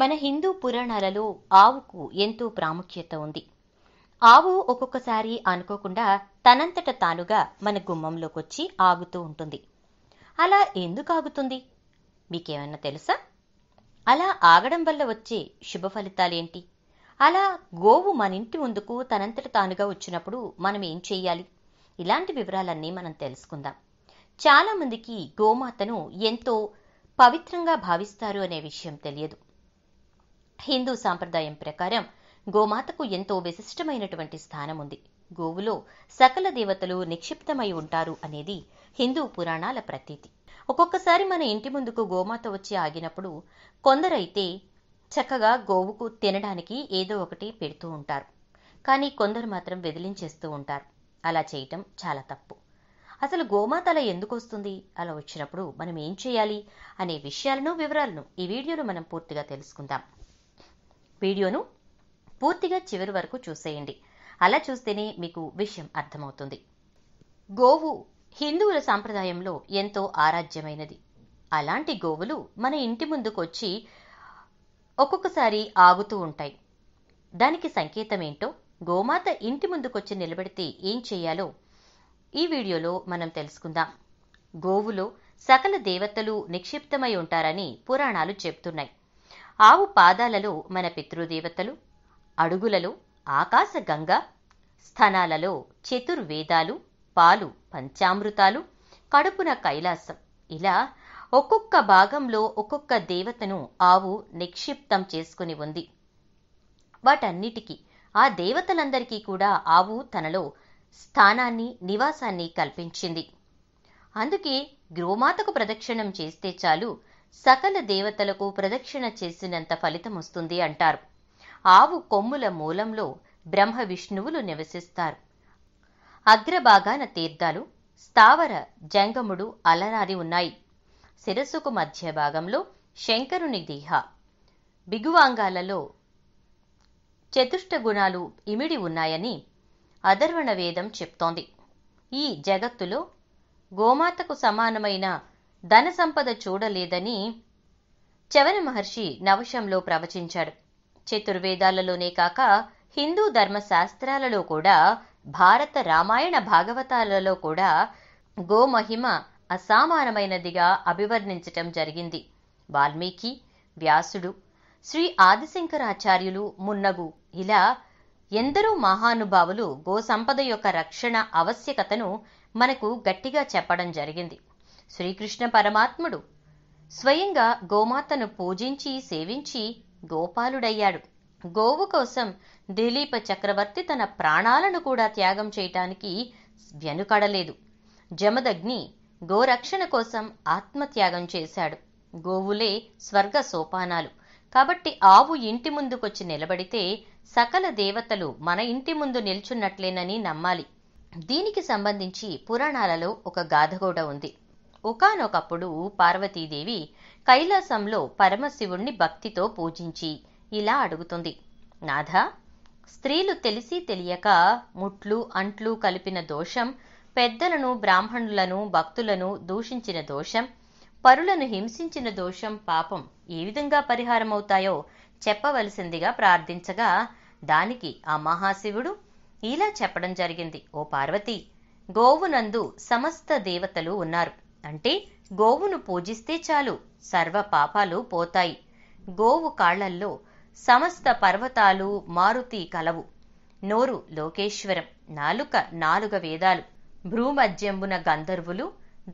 మన హిందూ పురాణాలలో ఆవుకు ఎంతో ప్రాముఖ్యత ఉంది ఆవు ఒక్కొక్కసారి అనుకోకుండా తనంతట తానుగా మన గుమ్మంలోకొచ్చి ఆగుతూ ఉంటుంది అలా ఎందుకు ఆగుతుంది మీకేమన్నా తెలుసా అలా ఆగడం వల్ల వచ్చే శుభ ఫలితాలేంటి అలా గోవు మన ఇంటి ముందుకు తనంతట తానుగా వచ్చినప్పుడు మనం ఏం చేయాలి ఇలాంటి వివరాలన్నీ మనం తెలుసుకుందాం చాలామందికి గోమాతను ఎంతో పవిత్రంగా భావిస్తారు అనే విషయం తెలియదు హిందూ సాంప్రదాయం ప్రకారం గోమాతకు ఎంతో విశిష్టమైనటువంటి స్థానం ఉంది గోవులో సకల దేవతలు నిక్షిప్తమై ఉంటారు అనేది హిందూ పురాణాల ప్రతీతి ఒక్కొక్కసారి మన ఇంటి ముందుకు గోమాత వచ్చి ఆగినప్పుడు కొందరైతే చక్కగా గోవుకు తినడానికి ఏదో ఒకటి పెడుతూ ఉంటారు కానీ కొందరు మాత్రం వెదిలించేస్తూ ఉంటారు అలా చేయటం చాలా తప్పు అసలు గోమాత అలా ఎందుకు వస్తుంది అలా వచ్చినప్పుడు మనం ఏం చేయాలి అనే విషయాలను వివరాలను ఈ వీడియోలో మనం పూర్తిగా తెలుసుకుందాం వీడియోను పూర్తిగా చివరి వరకు చూసేయండి అలా చూస్తేనే మీకు విషయం అర్థమవుతుంది గోవు హిందువుల సాంప్రదాయంలో ఎంతో ఆరాధ్యమైనది అలాంటి గోవులు మన ఇంటి ముందుకొచ్చి ఒక్కొక్కసారి ఆగుతూ ఉంటాయి దానికి సంకేతం ఏంటో గోమాత ఇంటి ముందుకొచ్చి నిలబెడితే ఏం చేయాలో ఈ వీడియోలో మనం తెలుసుకుందాం గోవులో సకల దేవతలు నిక్షిప్తమై ఉంటారని పురాణాలు చెబుతున్నాయి ఆవు పాదాలలో మన పితృదేవతలు అడుగులలో ఆకాశగంగ స్థనాలలో చతుర్వేదాలు పాలు పంచామృతాలు కడుపున కైలాసం ఇలా ఒక్కొక్క భాగంలో ఒక్కొక్క దేవతను ఆవు నిక్షిప్తం చేసుకుని ఉంది వాటన్నిటికీ ఆ దేవతలందరికీ కూడా ఆవు తనలో స్థానాన్ని నివాసాన్ని కల్పించింది అందుకే గ్రోమాతకు ప్రదక్షిణం చేస్తే చాలు సకల దేవతలకు ప్రదక్షిణ చేసినంత ఫలితం వస్తుంది అంటారు ఆవు కొమ్ముల మూలంలో బ్రహ్మ విష్ణువులు నివసిస్తారు అగ్రభాగాన తీర్థాలు స్థావర జంగముడు అలరారి ఉన్నాయి శిరస్సుకు మధ్య భాగంలో శంకరుని దీహ బిగువాంగాలలో చతుష్ట గుణాలు ఇమిడి ఉన్నాయని అధర్వణ వేదం చెప్తోంది ఈ జగత్తులో గోమాతకు సమానమైన ధన సంపద చూడలేదని చవన మహర్షి నవశంలో ప్రవచించాడు చతుర్వేదాలలోనే కాక హిందూ ధర్మశాస్త్రాలలో కూడా భారత రామాయణ భాగవతాలలో కూడా గోమహిమ అసామానమైనదిగా అభివర్ణించటం జరిగింది వాల్మీకి వ్యాసుడు శ్రీ ఆదిశంకరాచార్యులు మున్నగు ఇలా ఎందరో మహానుభావులు గో సంపద యొక్క రక్షణ ఆవశ్యకతను మనకు గట్టిగా చెప్పడం జరిగింది శ్రీకృష్ణ పరమాత్ముడు స్వయంగా గోమాతను పూజించి సేవించి గోపాలుడయ్యాడు గోవు కోసం దిలీప చక్రవర్తి తన ప్రాణాలను కూడా త్యాగం చేయటానికి వెనుకడలేదు జమదగ్ని గోరక్షణ కోసం ఆత్మత్యాగం చేశాడు గోవులే స్వర్గ సోపానాలు కాబట్టి ఆవు ఇంటి ముందుకొచ్చి నిలబడితే సకల దేవతలు మన ఇంటి ముందు నిల్చున్నట్లేనని నమ్మాలి దీనికి సంబంధించి పురాణాలలో ఒక గాథ కూడా ఉంది ఒకనొకప్పుడు పార్వతీదేవి కైలాసంలో పరమశివుణ్ణి భక్తితో పూజించి ఇలా అడుగుతుంది నాథ స్త్రీలు తెలిసి తెలియక ముట్లు అంట్లు కలిపిన దోషం పెద్దలను బ్రాహ్మణులను భక్తులను దూషించిన దోషం పరులను హింసించిన దోషం పాపం ఏ విధంగా పరిహారం అవుతాయో చెప్పవలసిందిగా ప్రార్థించగా దానికి ఆ మహాశివుడు ఇలా చెప్పడం జరిగింది ఓ పార్వతి గోవునందు సమస్త దేవతలు ఉన్నారు అంటే గోవును పూజిస్తే చాలు సర్వ పాపాలు పోతాయి గోవు కాళ్లల్లో సమస్త పర్వతాలు మారుతి కలవు నోరు లోకేశ్వరం నాలుక నాలుగ వేదాలు భ్రూమధ్యంబున గంధర్వులు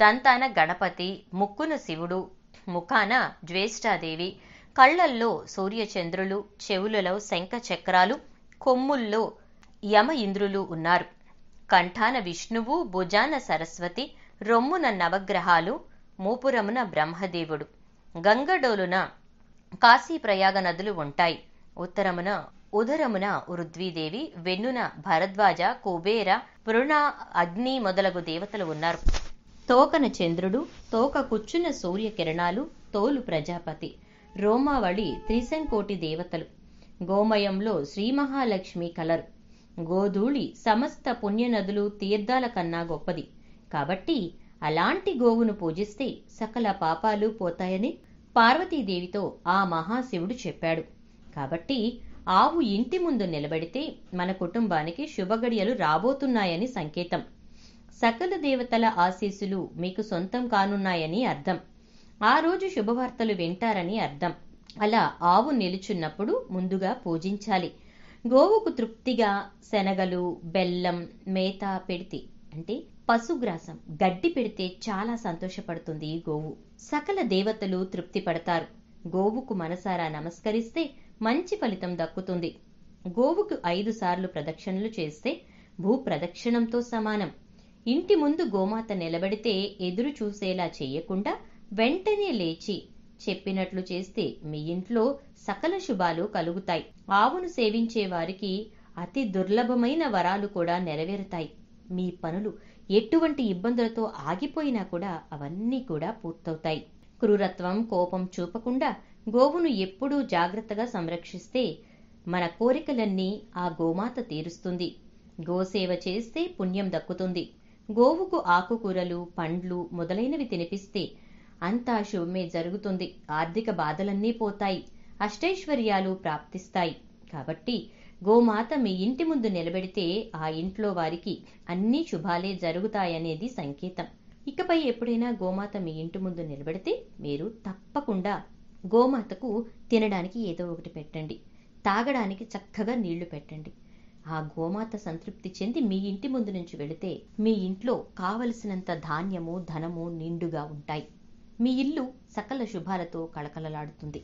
దంతాన గణపతి ముక్కున శివుడు ముఖాన జ్యేష్ఠాదేవి కళ్లల్లో సూర్యచంద్రులు చెవులలో శంఖ చక్రాలు కొమ్ముల్లో యమ ఇంద్రులు ఉన్నారు కంఠాన విష్ణువు భుజాన సరస్వతి రొమ్మున నవగ్రహాలు మూపురమున బ్రహ్మదేవుడు గంగడోలున కాశీ ప్రయాగ నదులు ఉంటాయి ఉత్తరమున ఉదరమున రుద్వీదేవి వెన్నున భరద్వాజ కుబేర పృణ అగ్ని మొదలగు దేవతలు ఉన్నారు తోకన చంద్రుడు తోక కూర్చున్న సూర్యకిరణాలు తోలు ప్రజాపతి రోమావళి త్రిశంకోటి దేవతలు గోమయంలో శ్రీ మహాలక్ష్మి కలరు గోధూళి సమస్త పుణ్యనదులు తీర్థాల కన్నా గొప్పది కాబట్టి అలాంటి గోవును పూజిస్తే సకల పాపాలు పోతాయని పార్వతీదేవితో ఆ మహాశివుడు చెప్పాడు కాబట్టి ఆవు ఇంటి ముందు నిలబెడితే మన కుటుంబానికి శుభగడియలు రాబోతున్నాయని సంకేతం సకల దేవతల ఆశీస్సులు మీకు సొంతం కానున్నాయని అర్థం ఆ రోజు శుభవార్తలు వింటారని అర్థం అలా ఆవు నిలుచున్నప్పుడు ముందుగా పూజించాలి గోవుకు తృప్తిగా శనగలు బెల్లం మేత పెడితే అంటే పశుగ్రాసం గడ్డి పెడితే చాలా సంతోషపడుతుంది గోవు సకల దేవతలు తృప్తి పడతారు గోవుకు మనసారా నమస్కరిస్తే మంచి ఫలితం దక్కుతుంది గోవుకు ఐదు సార్లు ప్రదక్షిణలు చేస్తే భూ ప్రదక్షిణంతో సమానం ఇంటి ముందు గోమాత నిలబడితే ఎదురు చూసేలా చేయకుండా వెంటనే లేచి చెప్పినట్లు చేస్తే మీ ఇంట్లో సకల శుభాలు కలుగుతాయి ఆవును సేవించే వారికి అతి దుర్లభమైన వరాలు కూడా నెరవేరుతాయి మీ పనులు ఎటువంటి ఇబ్బందులతో ఆగిపోయినా కూడా అవన్నీ కూడా పూర్తవుతాయి క్రూరత్వం కోపం చూపకుండా గోవును ఎప్పుడూ జాగ్రత్తగా సంరక్షిస్తే మన కోరికలన్నీ ఆ గోమాత తీరుస్తుంది గోసేవ చేస్తే పుణ్యం దక్కుతుంది గోవుకు ఆకుకూరలు పండ్లు మొదలైనవి తినిపిస్తే అంతా శుభమే జరుగుతుంది ఆర్థిక బాధలన్నీ పోతాయి అష్టైశ్వర్యాలు ప్రాప్తిస్తాయి కాబట్టి గోమాత మీ ఇంటి ముందు నిలబెడితే ఆ ఇంట్లో వారికి అన్ని శుభాలే జరుగుతాయనేది సంకేతం ఇకపై ఎప్పుడైనా గోమాత మీ ఇంటి ముందు నిలబెడితే మీరు తప్పకుండా గోమాతకు తినడానికి ఏదో ఒకటి పెట్టండి తాగడానికి చక్కగా నీళ్లు పెట్టండి ఆ గోమాత సంతృప్తి చెంది మీ ఇంటి ముందు నుంచి వెళితే మీ ఇంట్లో కావలసినంత ధాన్యము ధనము నిండుగా ఉంటాయి మీ ఇల్లు సకల శుభాలతో కళకళలాడుతుంది